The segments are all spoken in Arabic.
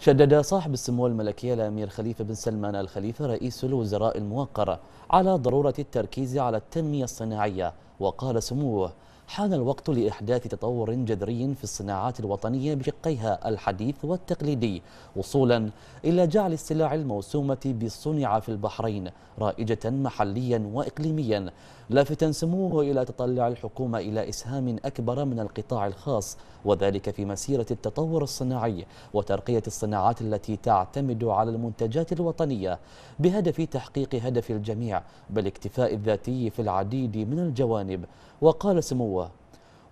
شدد صاحب السمو الملكي الأمير خليفة بن سلمان الخليفة رئيس الوزراء الموقر على ضرورة التركيز على التنمية الصناعية وقال سموه حان الوقت لإحداث تطور جذري في الصناعات الوطنية بشقيها الحديث والتقليدي وصولا إلى جعل السلع الموسومة بالصنع في البحرين رائجة محليا وإقليميا لافتا سموه إلى تطلع الحكومة إلى إسهام أكبر من القطاع الخاص وذلك في مسيرة التطور الصناعي وترقية الصناعات التي تعتمد على المنتجات الوطنية بهدف تحقيق هدف الجميع بالاكتفاء الذاتي في العديد من الجوانب وقال سموه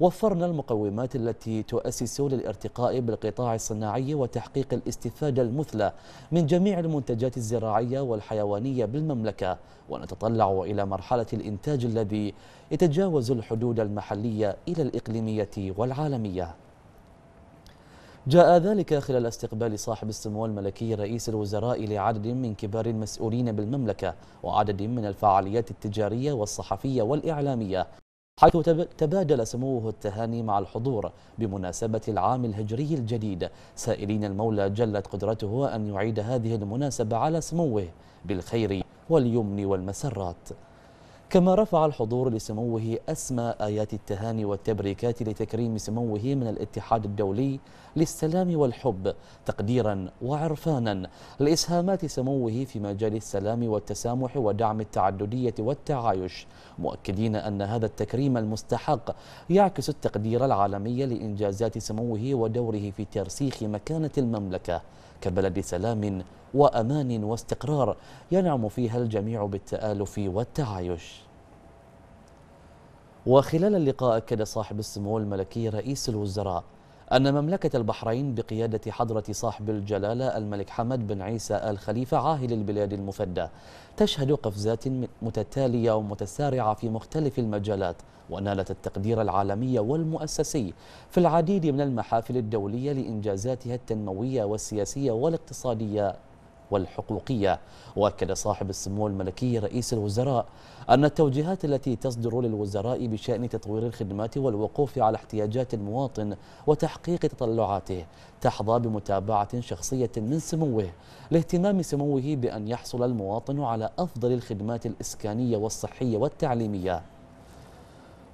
وفرنا المقومات التي تؤسس للارتقاء بالقطاع الصناعي وتحقيق الاستفادة المثلى من جميع المنتجات الزراعية والحيوانية بالمملكة ونتطلع إلى مرحلة الإنتاج الذي يتجاوز الحدود المحلية إلى الإقليمية والعالمية جاء ذلك خلال استقبال صاحب السمو الملكي رئيس الوزراء لعدد من كبار المسؤولين بالمملكة وعدد من الفعاليات التجارية والصحفية والإعلامية حيث تبادل سموه التهاني مع الحضور بمناسبة العام الهجري الجديد سائلين المولى جلت قدرته أن يعيد هذه المناسبة على سموه بالخير واليمن والمسرات كما رفع الحضور لسموه أسمى آيات التهاني والتبريكات لتكريم سموه من الاتحاد الدولي للسلام والحب تقديرا وعرفانا لإسهامات سموه في مجال السلام والتسامح ودعم التعددية والتعايش مؤكدين أن هذا التكريم المستحق يعكس التقدير العالمي لإنجازات سموه ودوره في ترسيخ مكانة المملكة كبلد سلام وامان واستقرار ينعم فيها الجميع بالتالف والتعايش وخلال اللقاء أكد صاحب السمو الملكي رئيس الوزراء أن مملكة البحرين بقيادة حضرة صاحب الجلالة الملك حمد بن عيسى آل خليفة عاهل البلاد المفدى تشهد قفزات متتالية ومتسارعة في مختلف المجالات ونالت التقدير العالمي والمؤسسي في العديد من المحافل الدولية لإنجازاتها التنموية والسياسية والاقتصادية والحقوقية وأكد صاحب السمو الملكي رئيس الوزراء أن التوجيهات التي تصدر للوزراء بشأن تطوير الخدمات والوقوف على احتياجات المواطن وتحقيق تطلعاته تحظى بمتابعة شخصية من سموه لاهتمام سموه بأن يحصل المواطن على أفضل الخدمات الإسكانية والصحية والتعليمية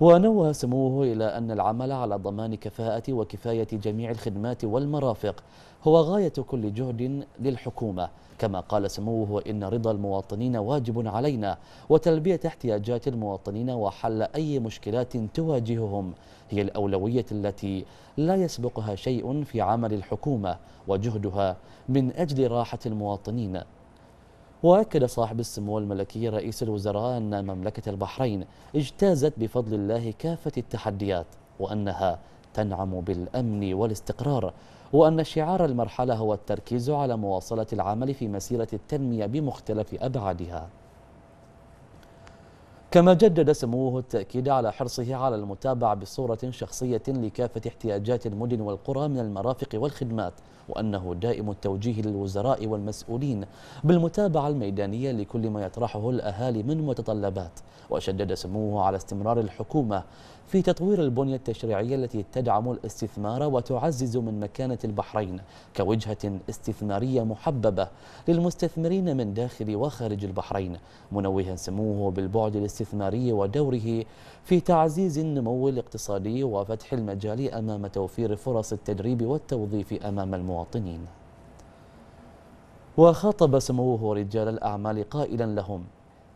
ونوه سموه إلى أن العمل على ضمان كفاءة وكفاية جميع الخدمات والمرافق هو غاية كل جهد للحكومة كما قال سموه إن رضا المواطنين واجب علينا وتلبية احتياجات المواطنين وحل أي مشكلات تواجههم هي الأولوية التي لا يسبقها شيء في عمل الحكومة وجهدها من أجل راحة المواطنين وأكد صاحب السمو الملكي رئيس الوزراء أن مملكة البحرين اجتازت بفضل الله كافة التحديات وأنها تنعم بالأمن والاستقرار وأن شعار المرحلة هو التركيز على مواصلة العمل في مسيرة التنمية بمختلف أبعادها كما جدد سموه التأكيد على حرصه على المتابعة بصورة شخصية لكافة احتياجات المدن والقرى من المرافق والخدمات وأنه دائم التوجيه للوزراء والمسؤولين بالمتابعة الميدانية لكل ما يطرحه الأهالي من متطلبات وشدد سموه على استمرار الحكومة في تطوير البنية التشريعية التي تدعم الاستثمار وتعزز من مكانة البحرين كوجهة استثمارية محببة للمستثمرين من داخل وخارج البحرين منوها سموه بالبعد الاستثماري الاستثماري ودوره في تعزيز النمو الاقتصادي وفتح المجال أمام توفير فرص التدريب والتوظيف أمام المواطنين وخاطب سموه رجال الأعمال قائلا لهم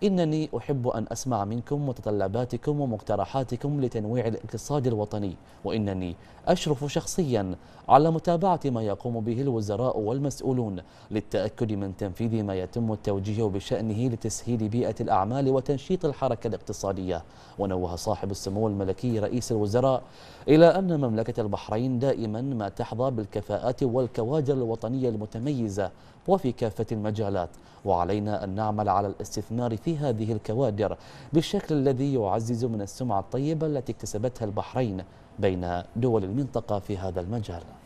إنني أحب أن أسمع منكم متطلباتكم ومقترحاتكم لتنويع الاقتصاد الوطني وإنني أشرف شخصيا على متابعة ما يقوم به الوزراء والمسؤولون للتأكد من تنفيذ ما يتم التوجيه بشأنه لتسهيل بيئة الأعمال وتنشيط الحركة الاقتصادية ونوه صاحب السمو الملكي رئيس الوزراء إلى أن مملكة البحرين دائما ما تحظى بالكفاءات والكوادر الوطنية المتميزة وفي كافة المجالات وعلينا أن نعمل على الاستثمار في في هذه الكوادر بالشكل الذي يعزز من السمعة الطيبة التي اكتسبتها البحرين بين دول المنطقة في هذا المجال